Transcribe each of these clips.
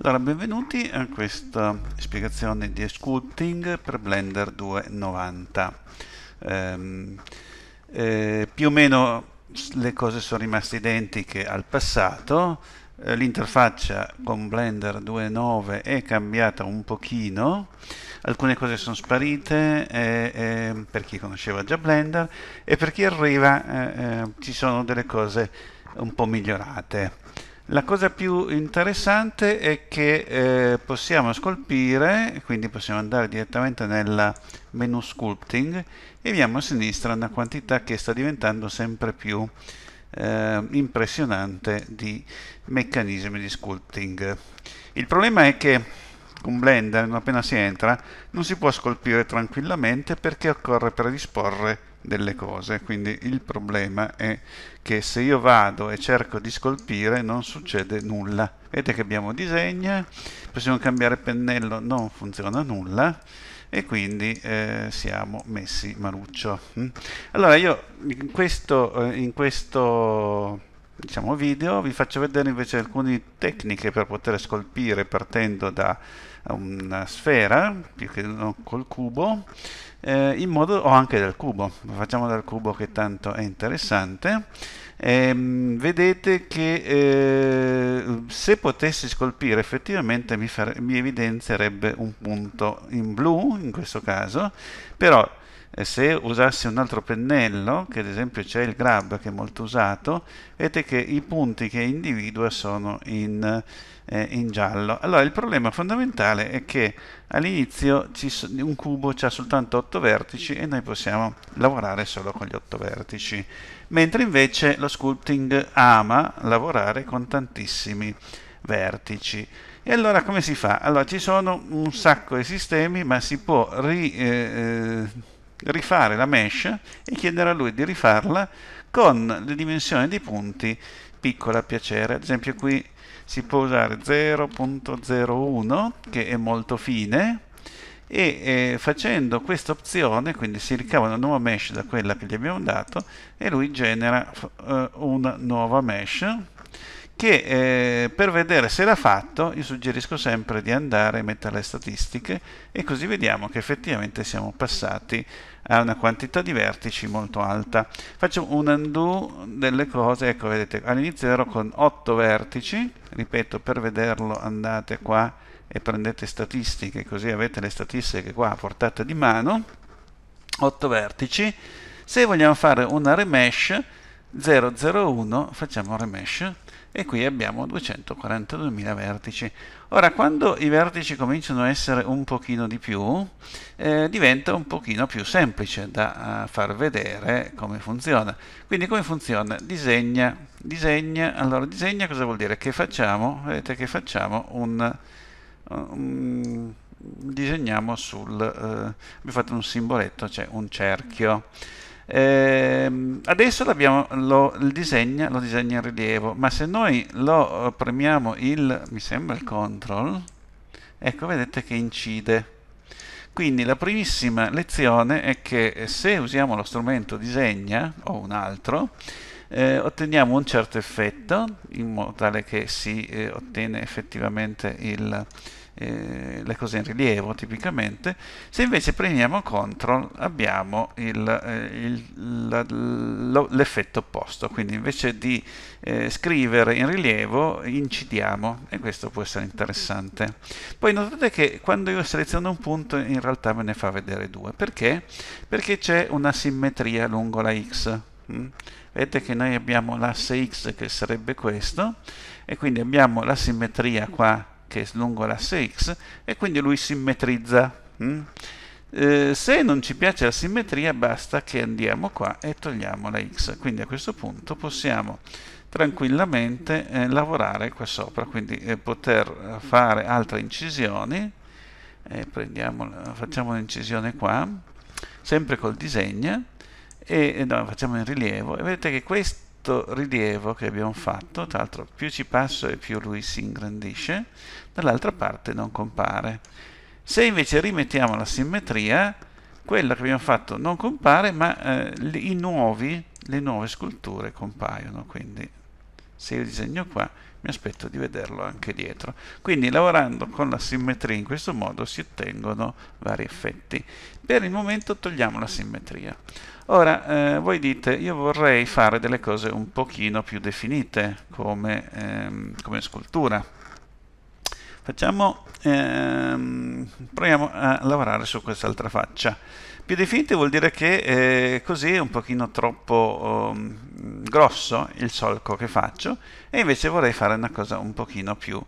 Allora, benvenuti a questa spiegazione di sculpting per Blender 2.90. Ehm, eh, più o meno le cose sono rimaste identiche al passato, eh, l'interfaccia con Blender 2.9 è cambiata un pochino, alcune cose sono sparite eh, eh, per chi conosceva già Blender e per chi arriva eh, eh, ci sono delle cose un po' migliorate. La cosa più interessante è che eh, possiamo scolpire, quindi possiamo andare direttamente nel menu sculpting e abbiamo a sinistra una quantità che sta diventando sempre più eh, impressionante di meccanismi di sculpting. Il problema è che con Blender, appena si entra, non si può scolpire tranquillamente perché occorre predisporre delle cose, quindi il problema è che se io vado e cerco di scolpire non succede nulla. Vedete che abbiamo disegna, possiamo cambiare pennello, non funziona nulla e quindi eh, siamo messi maluccio. Mm? Allora io in questo, eh, in questo diciamo, video vi faccio vedere invece alcune tecniche per poter scolpire partendo da eh, una sfera più che col cubo eh, in modo o anche del cubo facciamo dal cubo che tanto è interessante eh, vedete che eh, se potessi scolpire effettivamente mi, mi evidenzierebbe un punto in blu in questo caso però e se usassi un altro pennello, che ad esempio c'è il grab che è molto usato, vedete che i punti che individua sono in, eh, in giallo. Allora il problema fondamentale è che all'inizio un cubo ha soltanto 8 vertici e noi possiamo lavorare solo con gli 8 vertici, mentre invece lo sculpting ama lavorare con tantissimi vertici. E allora come si fa? Allora ci sono un sacco di sistemi, ma si può ri... Eh, eh rifare la mesh e chiedere a lui di rifarla con le dimensioni dei punti piccola a piacere. Ad esempio qui si può usare 0.01 che è molto fine e eh, facendo questa opzione, quindi si ricava una nuova mesh da quella che gli abbiamo dato e lui genera eh, una nuova mesh che eh, per vedere se l'ha fatto io suggerisco sempre di andare e mettere le statistiche e così vediamo che effettivamente siamo passati a una quantità di vertici molto alta. Faccio un undo delle cose, ecco vedete all'inizio ero con 8 vertici, ripeto per vederlo andate qua e prendete statistiche così avete le statistiche qua a portata di mano, 8 vertici, se vogliamo fare una remesh 001 facciamo remesh e qui abbiamo 242.000 vertici. Ora quando i vertici cominciano a essere un pochino di più eh, diventa un pochino più semplice da eh, far vedere come funziona. Quindi come funziona? Disegna, disegna, allora disegna cosa vuol dire? Che facciamo, vedete che facciamo un... un disegniamo sul... Eh, abbiamo fatto un simboletto, cioè un cerchio. Eh, adesso lo, disegna, lo disegna in rilievo, ma se noi lo eh, premiamo il, mi sembra il control, ecco vedete che incide. Quindi la primissima lezione è che eh, se usiamo lo strumento disegna o un altro, eh, otteniamo un certo effetto in modo tale che si eh, ottiene effettivamente il, eh, le cose in rilievo tipicamente. Se invece premiamo CTRL abbiamo eh, l'effetto opposto, quindi invece di eh, scrivere in rilievo incidiamo e questo può essere interessante. Poi notate che quando io seleziono un punto in realtà me ne fa vedere due, perché? Perché c'è una simmetria lungo la X. Mm? Vedete che noi abbiamo l'asse X che sarebbe questo e quindi abbiamo la simmetria qua che è lungo l'asse x e quindi lui simmetrizza. Mm? Eh, se non ci piace la simmetria basta che andiamo qua e togliamo la x. Quindi a questo punto possiamo tranquillamente eh, lavorare qua sopra, quindi eh, poter eh, fare altre incisioni. Eh, facciamo un'incisione qua, sempre col disegno, e eh, no, facciamo in rilievo. E vedete che questo questo rilievo che abbiamo fatto, tra l'altro più ci passo e più lui si ingrandisce, dall'altra parte non compare. Se invece rimettiamo la simmetria, quella che abbiamo fatto non compare, ma eh, nuovi, le nuove sculture compaiono, quindi se io disegno qua mi aspetto di vederlo anche dietro. Quindi lavorando con la simmetria in questo modo si ottengono vari effetti. Per il momento togliamo la simmetria. Ora, eh, voi dite, io vorrei fare delle cose un pochino più definite come, ehm, come scultura. Facciamo, ehm, proviamo a lavorare su quest'altra faccia. Più definite vuol dire che eh, così è un pochino troppo um, grosso il solco che faccio e invece vorrei fare una cosa un pochino più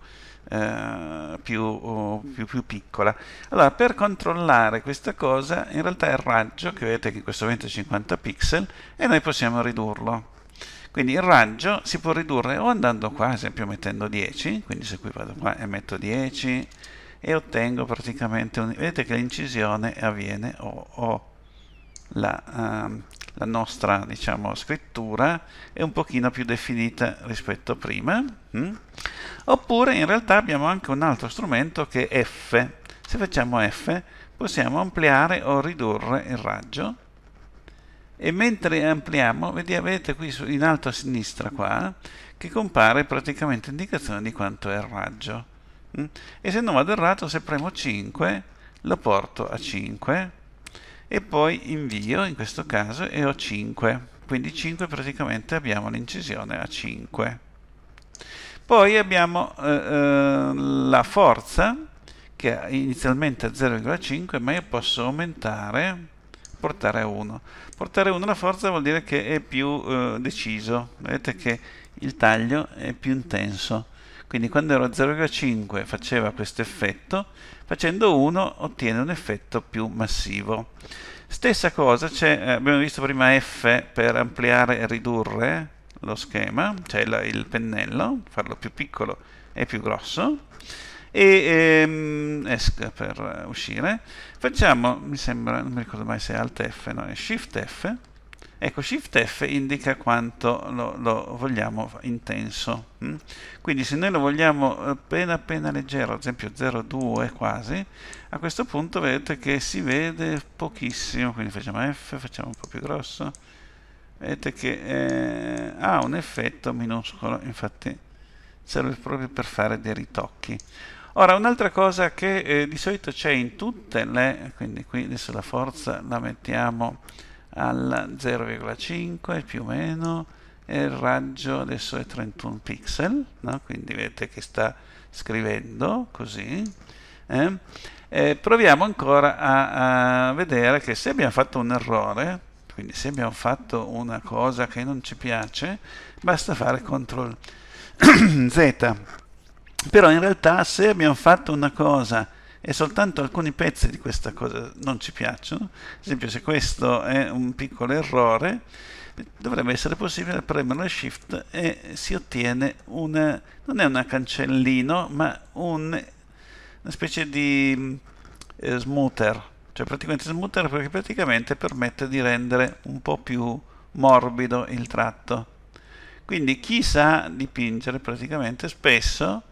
eh, più, più, più, piccola. Allora, per controllare questa cosa, in realtà è il raggio, che vedete che in questo momento è 50 pixel, e noi possiamo ridurlo. Quindi il raggio si può ridurre o andando qua, ad esempio mettendo 10, quindi se qui vado qua e metto 10, e ottengo praticamente, un, vedete che l'incisione avviene o, o la, uh, la nostra diciamo, scrittura è un pochino più definita rispetto a prima. Mm? Oppure in realtà abbiamo anche un altro strumento che è F. Se facciamo F possiamo ampliare o ridurre il raggio e mentre ampliamo vedete qui in alto a sinistra qua che compare praticamente l'indicazione di quanto è il raggio. Mm? E se non vado errato se premo 5 lo porto a 5 e poi invio in questo caso e ho 5 quindi 5 praticamente abbiamo l'incisione a 5 poi abbiamo eh, eh, la forza che è inizialmente a 0,5 ma io posso aumentare portare a 1 portare a 1 la forza vuol dire che è più eh, deciso vedete che il taglio è più intenso quindi quando ero 0,5 faceva questo effetto, facendo 1 ottiene un effetto più massivo. Stessa cosa, eh, abbiamo visto prima F per ampliare e ridurre lo schema, cioè il, il pennello, farlo più piccolo e più grosso e ehm, ESC per uscire facciamo, mi sembra, non mi ricordo mai se è Alt F no, è Shift F Ecco, Shift F indica quanto lo, lo vogliamo intenso. Mm? Quindi se noi lo vogliamo appena appena leggero, ad esempio 0,2 quasi, a questo punto vedete che si vede pochissimo, quindi facciamo F, facciamo un po' più grosso, vedete che eh, ha un effetto minuscolo, infatti serve proprio per fare dei ritocchi. Ora, un'altra cosa che eh, di solito c'è in tutte le, quindi qui adesso la forza la mettiamo al 0,5 più o meno e il raggio adesso è 31 pixel no? quindi vedete che sta scrivendo così eh? Eh, proviamo ancora a, a, vedere che se abbiamo fatto un errore quindi se abbiamo fatto una cosa che non ci piace basta fare CTRL Z però in realtà se abbiamo fatto una cosa e soltanto alcuni pezzi di questa cosa non ci piacciono. Ad esempio se questo è un piccolo errore, dovrebbe essere possibile premere Shift e si ottiene una, non è un cancellino, ma un, una specie di eh, smoother, cioè praticamente smoother perché praticamente permette di rendere un po' più morbido il tratto. Quindi chi sa dipingere praticamente spesso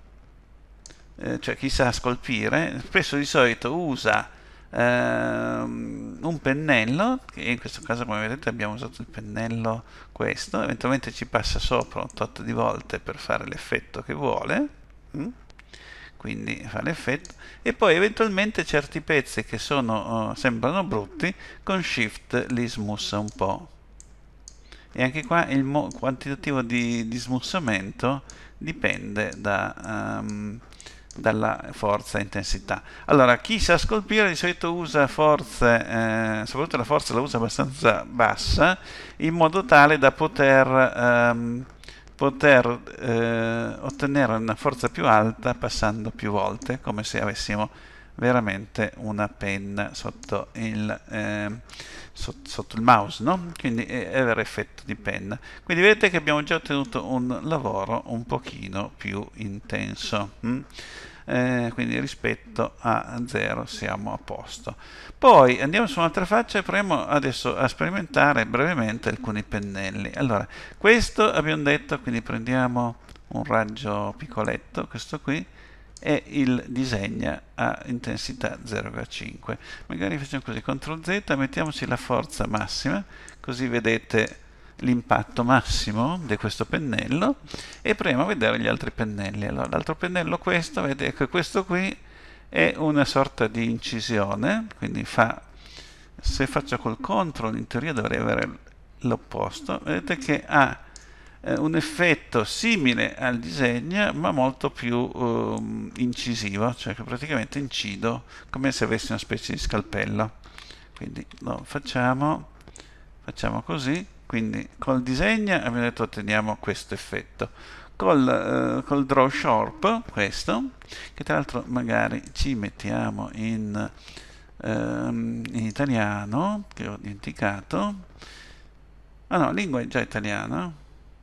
eh, cioè chi sa scolpire, spesso di solito usa ehm, un pennello, che in questo caso come vedete abbiamo usato il pennello questo, eventualmente ci passa sopra un tot di volte per fare l'effetto che vuole, mm? quindi fa l'effetto, e poi eventualmente certi pezzi che sono, oh, sembrano brutti, con Shift li smussa un po' e anche qua il quantitativo di, di smussamento dipende da, um, dalla forza e intensità. Allora, chi sa scolpire di solito usa forze, eh, soprattutto la forza la usa abbastanza bassa, in modo tale da poter, ehm, poter eh, ottenere una forza più alta passando più volte, come se avessimo veramente una penna sotto il, eh, sotto, sotto il mouse, no? quindi è, vero effetto di penna. Quindi vedete che abbiamo già ottenuto un lavoro un pochino più intenso. Hm? eh, quindi rispetto a 0 siamo a posto. Poi andiamo su un'altra faccia e proviamo adesso a sperimentare brevemente alcuni pennelli. Allora, questo abbiamo detto, quindi prendiamo un raggio piccoletto, questo qui, e il disegna a intensità 0,5. Magari facciamo così, CTRL Z, mettiamoci la forza massima, così vedete l'impatto massimo di questo pennello e proviamo a vedere gli altri pennelli. Allora, l'altro pennello questo, vedete ecco, che questo qui è una sorta di incisione, quindi fa, se faccio col control in teoria dovrei avere l'opposto, vedete che ha eh, un effetto simile al disegno ma molto più um, incisivo, cioè che praticamente incido come se avessi una specie di scalpello. Quindi lo facciamo, facciamo così quindi col disegno abbiamo detto otteniamo questo effetto col, eh, col draw sharp questo che tra l'altro magari ci mettiamo in, ehm, in italiano che ho dimenticato ah no lingua è già italiana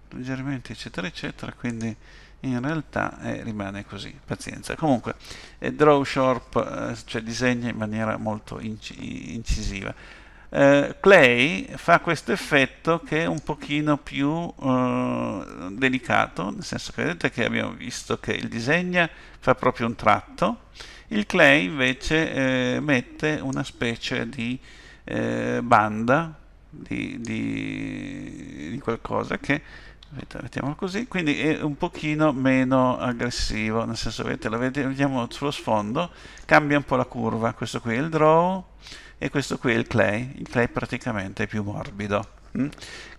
leggermente eccetera eccetera quindi in realtà eh, rimane così, pazienza. Comunque, eh, Draw Sharp eh, cioè disegna in maniera molto inc incisiva eh, Clay fa questo effetto che è un pochino più eh, delicato, nel senso che vedete che abbiamo visto che il disegna fa proprio un tratto, il Clay invece eh, mette una specie di eh, banda di, di, di, qualcosa che mettiamolo così, quindi è un pochino meno aggressivo, nel senso vedete, lo vediamo sullo sfondo, cambia un po' la curva, questo qui è il draw, e questo qui è il clay, il clay praticamente è più morbido. Mm?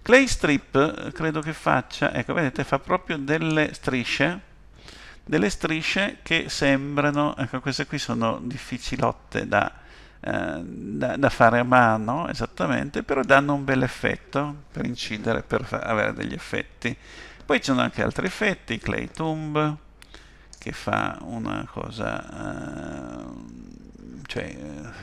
Clay strip credo che faccia, ecco vedete fa proprio delle strisce, delle strisce che sembrano, ecco queste qui sono difficilotte da, eh, da, da fare a mano esattamente, però danno un bel effetto per incidere, per avere degli effetti. Poi ci sono anche altri effetti, Clay Tomb, che fa una cosa... Eh, cioè,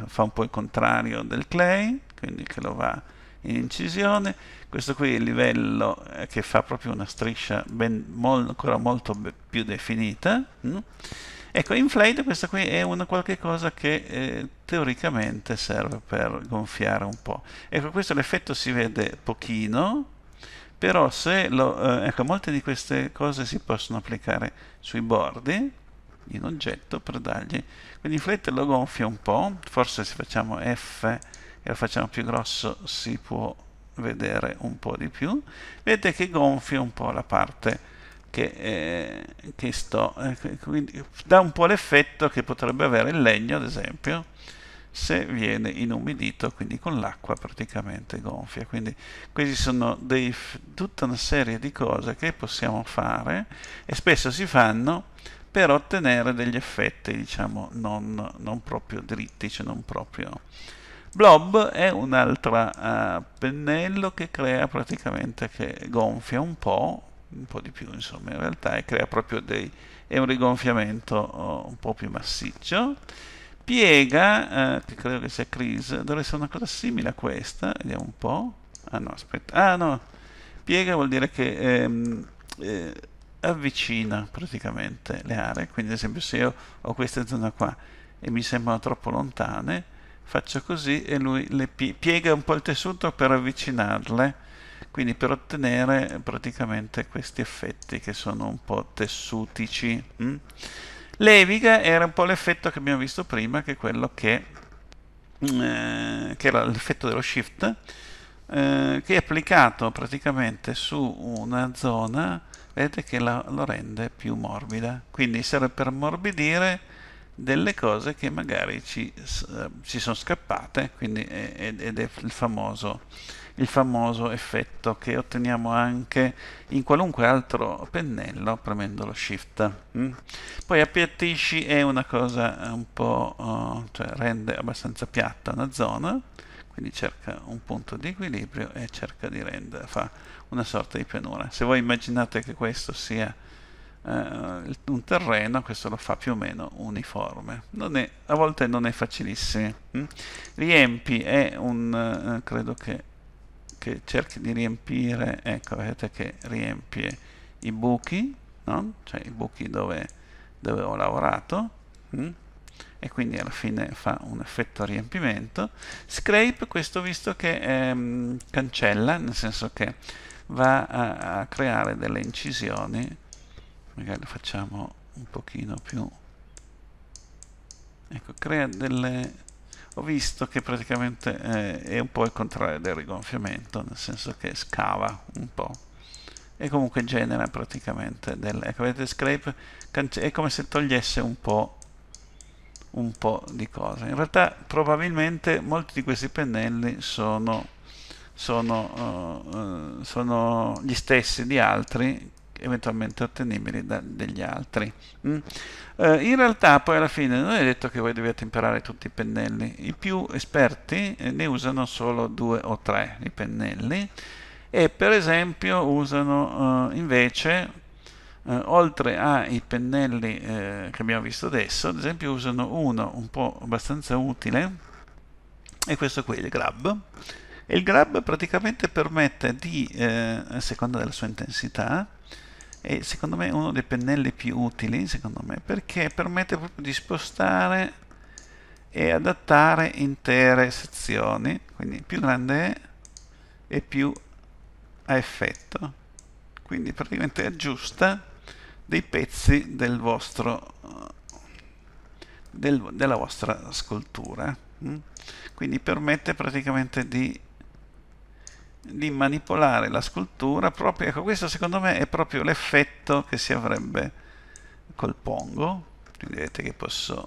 fa un po' il contrario del clay, quindi che lo va in incisione, questo qui è il livello eh, che fa proprio una striscia ben, mol, ancora molto più definita, mh? Mm? ecco inflate questo qui è una qualche cosa che eh, teoricamente serve per gonfiare un po', ecco questo l'effetto si vede pochino, però se lo, eh, ecco molte di queste cose si possono applicare sui bordi, in oggetto per dargli quindi in flat lo gonfia un po' forse se facciamo F e lo facciamo più grosso si può vedere un po' di più vedete che gonfia un po' la parte che, eh, che sto eh, quindi dà un po' l'effetto che potrebbe avere il legno ad esempio se viene inumidito quindi con l'acqua praticamente gonfia quindi questi sono dei, tutta una serie di cose che possiamo fare e spesso si fanno per ottenere degli effetti diciamo non, non proprio dritti, cioè non proprio... Blob è un altro uh, eh, pennello che crea praticamente, che gonfia un po', un po' di più insomma in realtà, e crea proprio dei, è un rigonfiamento oh, un po' più massiccio. Piega, eh, che credo che sia Chris, dovrebbe essere una cosa simile a questa, vediamo un po'. Ah no, aspetta, ah no, piega vuol dire che ehm, eh, avvicina praticamente le aree, quindi ad esempio se io ho questa zona qua e mi sembrano troppo lontane, faccio così e lui le piega un po' il tessuto per avvicinarle, quindi per ottenere praticamente questi effetti che sono un po' tessutici. Mm? Leviga era un po' l'effetto che abbiamo visto prima, che è quello che, eh, che era l'effetto dello shift, eh, che è applicato praticamente su una zona vedete che lo, lo rende più morbida quindi serve per morbidire delle cose che magari ci, eh, ci sono scappate quindi è, ed è il famoso, il famoso effetto che otteniamo anche in qualunque altro pennello premendo lo shift mm? poi appiattisci è una cosa un po' oh, cioè rende abbastanza piatta una zona quindi cerca un punto di equilibrio e cerca di rendere, fa una sorta di pianura. Se voi immaginate che questo sia eh, un terreno, questo lo fa più o meno uniforme. È, a volte non è facilissimo. Hm? Riempi è un, eh, credo che, che, cerchi di riempire, ecco vedete che riempie i buchi, no? cioè i buchi dove, dove ho lavorato, hm? e quindi alla fine fa un effetto riempimento. Scrape questo visto che ehm, cancella, nel senso che va a, a creare delle incisioni, magari facciamo un pochino più... Ecco, crea delle ho visto che praticamente eh, è un po' il contrario del rigonfiamento, nel senso che scava un po' e comunque genera praticamente del... Ecco, vedete, scrape è come se togliesse un po' un po' di cose. In realtà probabilmente molti di questi pennelli sono, sono, uh, sono gli stessi di altri eventualmente ottenibili da degli altri. Mm. Eh, in realtà poi alla fine non è detto che voi dovete imparare tutti i pennelli, i più esperti eh, ne usano solo due o tre i pennelli e per esempio usano eh, invece eh, oltre ai pennelli eh, che abbiamo visto adesso, ad esempio usano uno un po' abbastanza utile, e questo qui il grab. il grab praticamente permette di, eh, a seconda della sua intensità, è secondo me uno dei pennelli più utili, secondo me, perché permette proprio di spostare e adattare intere sezioni, quindi più grande è e più ha effetto. Quindi praticamente aggiusta dei pezzi del vostro, eh, del, della vostra scultura eh? mm? quindi permette praticamente di, di manipolare la scultura proprio, ecco questo secondo me è proprio l'effetto che si avrebbe col pongo quindi vedete che posso,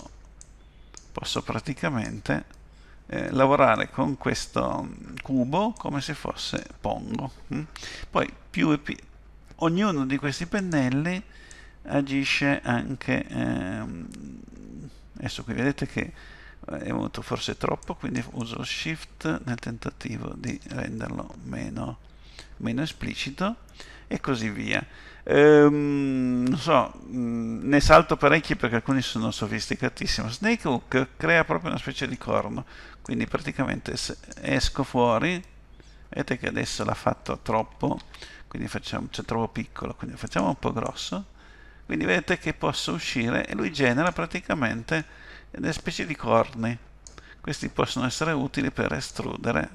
posso praticamente eh, lavorare con questo cubo come se fosse pongo mm? poi più e più ognuno di questi pennelli agisce anche ehm, adesso qui vedete che è venuto forse troppo quindi uso shift nel tentativo di renderlo meno, meno esplicito e così via ehm, non so mm, ne salto parecchi perché alcuni sono sofisticatissimi snake hook crea proprio una specie di corno quindi praticamente esco fuori vedete che adesso l'ha fatto troppo quindi facciamo, c'è troppo piccolo quindi facciamo un po' grosso quindi vedete che posso uscire e lui genera praticamente delle specie di corni questi possono essere utili per estrudere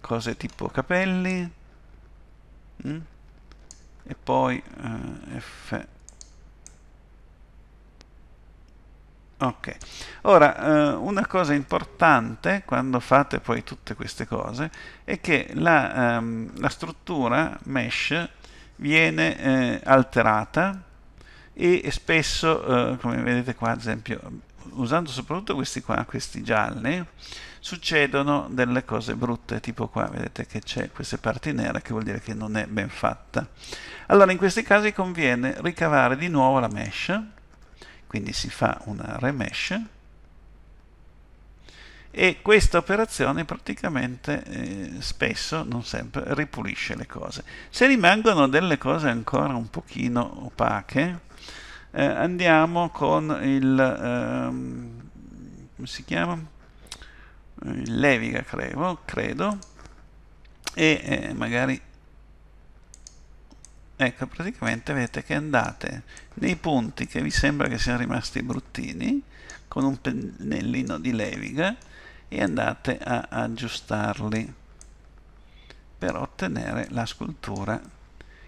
cose tipo capelli mh? Mm, e poi eh, F ok ora eh, una cosa importante quando fate poi tutte queste cose è che la, ehm, la struttura mesh viene eh, alterata e spesso, eh, come vedete qua ad esempio, usando soprattutto questi qua, questi gialli, succedono delle cose brutte, tipo qua vedete che c'è queste parti nere che vuol dire che non è ben fatta. Allora in questi casi conviene ricavare di nuovo la mesh, quindi si fa una remesh, e questa operazione praticamente eh, spesso, non sempre, ripulisce le cose. Se rimangono delle cose ancora un pochino opache, eh, andiamo con il ehm, come si chiama? Il leviga credo, credo e eh, magari ecco praticamente vedete che andate nei punti che vi sembra che siano rimasti bruttini con un pennellino di leviga e andate a aggiustarli per ottenere la scultura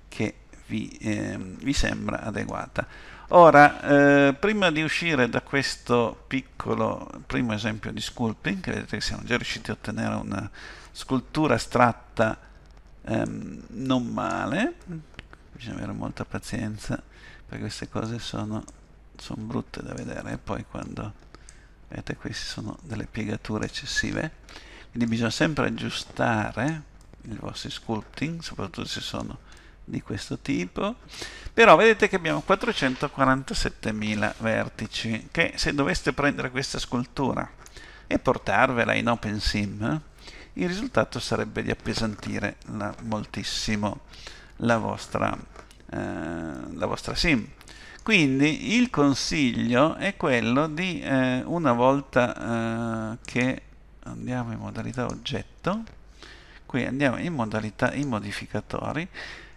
che vi, eh, vi sembra adeguata Ora, eh, prima di uscire da questo piccolo primo esempio di sculpting, che vedete che siamo già riusciti a ottenere una scultura astratta ehm, non male, bisogna avere molta pazienza, perché queste cose sono, sono brutte da vedere, e poi quando, vedete qui ci sono delle piegature eccessive, quindi bisogna sempre aggiustare i vostri sculpting, soprattutto se sono di questo tipo però vedete che abbiamo 447.000 vertici che se doveste prendere questa scultura e portarvela in OpenSim il risultato sarebbe di appesantire la, moltissimo la vostra, eh, la vostra sim quindi il consiglio è quello di eh, una volta eh, che andiamo in modalità oggetto qui andiamo in modalità i modificatori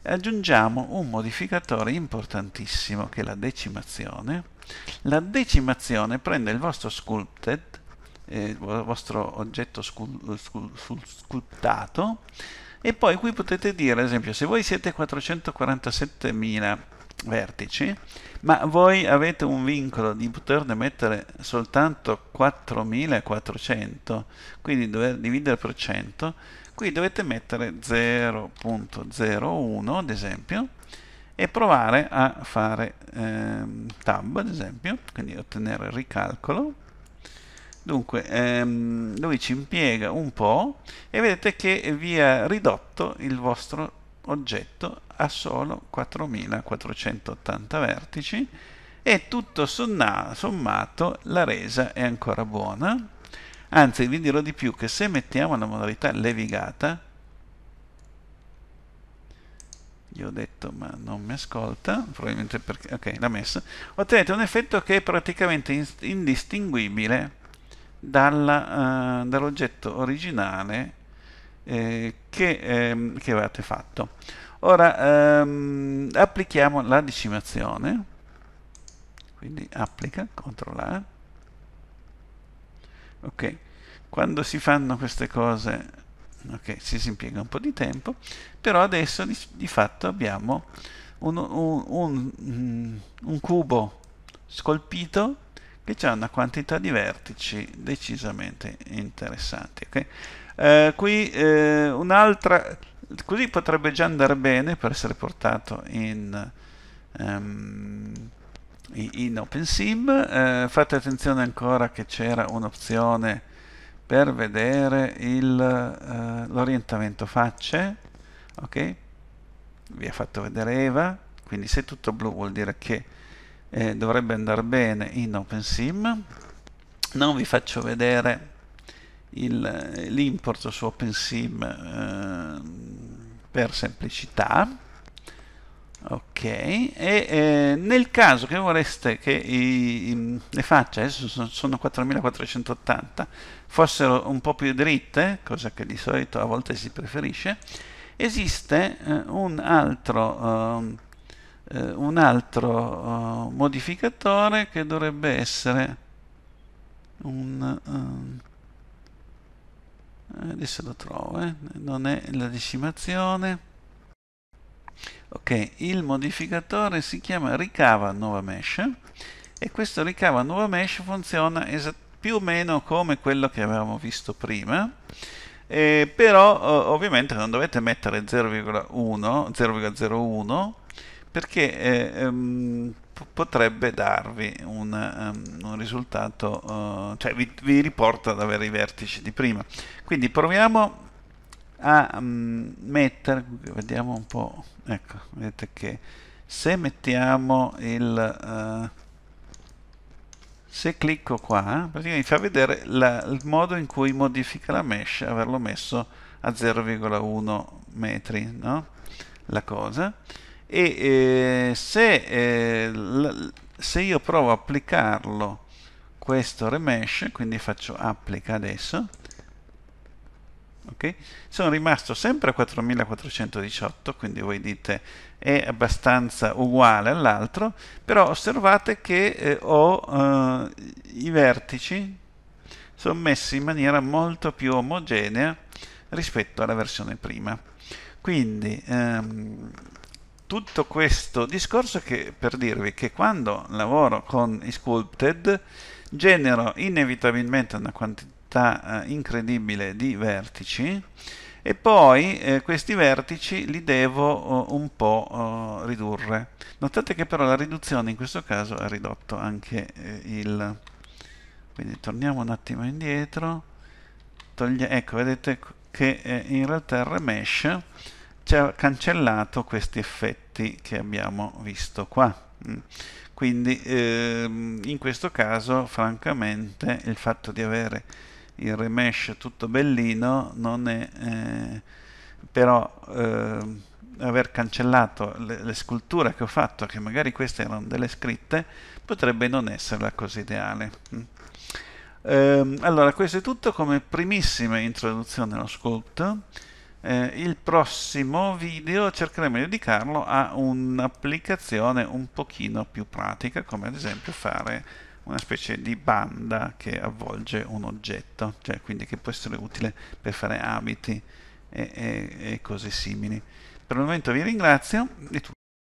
aggiungiamo un modificatore importantissimo che è la decimazione. La decimazione prende il vostro sculpted, eh, il vostro oggetto scul sculptato, e poi qui potete dire, ad esempio, se voi siete 447.000 vertici, ma voi avete un vincolo di poterne mettere soltanto 4.400, quindi dover dividere per 100, qui dovete mettere 0.01 ad esempio e provare a fare ehm, tab ad esempio quindi ottenere il ricalcolo dunque ehm, lui ci impiega un po' e vedete che vi ha ridotto il vostro oggetto a solo 4480 vertici e tutto sommato la resa è ancora buona Anzi, vi dirò di più che se mettiamo la modalità levigata, gli ho detto ma non mi ascolta, probabilmente perché, ok, l'ha messa, ottenete un effetto che è praticamente indistinguibile dalla, uh, dall'oggetto originale eh, che, eh, che, avevate fatto. Ora ehm, applichiamo la decimazione, quindi applica, CTRL A, ok quando si fanno queste cose okay, si, si impiega un po' di tempo però adesso di, di fatto abbiamo un, un, un, mm, un cubo scolpito che ha una quantità di vertici decisamente interessanti okay? eh, qui eh, un'altra così potrebbe già andare bene per essere portato in um, in OpenSim. Eh, fate attenzione ancora che c'era un'opzione per vedere eh, l'orientamento eh, facce. Ok? Vi ha fatto vedere Eva. Quindi se è tutto blu vuol dire che eh, dovrebbe andare bene in OpenSim. Non vi faccio vedere l'import su OpenSim eh, per semplicità ok e eh, nel caso che vorreste che i, i, le facce adesso sono, sono 4480 fossero un po' più dritte cosa che di solito a volte si preferisce esiste eh, un altro, ehm, eh, un altro eh, modificatore che dovrebbe essere un um, adesso lo trovo eh, non è la decimazione ok il modificatore si chiama ricava nuova mesh e questo ricava nuova mesh funziona più o meno come quello che avevamo visto prima eh, però eh, ovviamente non dovete mettere 0,01 perché eh, ehm, potrebbe darvi un, um, un risultato, uh, cioè vi, vi riporta ad avere i vertici di prima. Quindi proviamo a mm, mettere vediamo un po' ecco vedete che se mettiamo il uh, se clicco qua eh, mi fa vedere la, il modo in cui modifica la mesh averlo messo a 0,1 metri no? la cosa e eh, se, eh, se io provo a applicarlo questo remesh quindi faccio applica adesso Okay? Sono rimasto sempre a 4418, quindi voi dite è abbastanza uguale all'altro, però osservate che eh, ho eh, i vertici sono messi in maniera molto più omogenea rispetto alla versione prima. Quindi ehm, tutto questo discorso che, per dirvi che quando lavoro con i sculpted genero inevitabilmente una quantità fetta eh, incredibile di vertici e poi eh, questi vertici li devo oh, un po' oh, ridurre. Notate che però la riduzione in questo caso ha ridotto anche eh, il... Quindi torniamo un attimo indietro. Toglie... Ecco, vedete che eh, in realtà il remesh ci ha cancellato questi effetti che abbiamo visto qua. Mm. Quindi ehm, in questo caso, francamente, il fatto di avere il remesh tutto bellino, è, eh, però eh, aver cancellato le, le, sculture che ho fatto, che magari queste erano delle scritte, potrebbe non essere la cosa ideale. Eh, allora, questo è tutto come primissima introduzione allo sculpt. Eh, il prossimo video cercheremo di dedicarlo a un'applicazione un pochino più pratica, come ad esempio fare una specie di banda che avvolge un oggetto, cioè quindi che può essere utile per fare abiti e, e, e cose simili. Per il momento vi ringrazio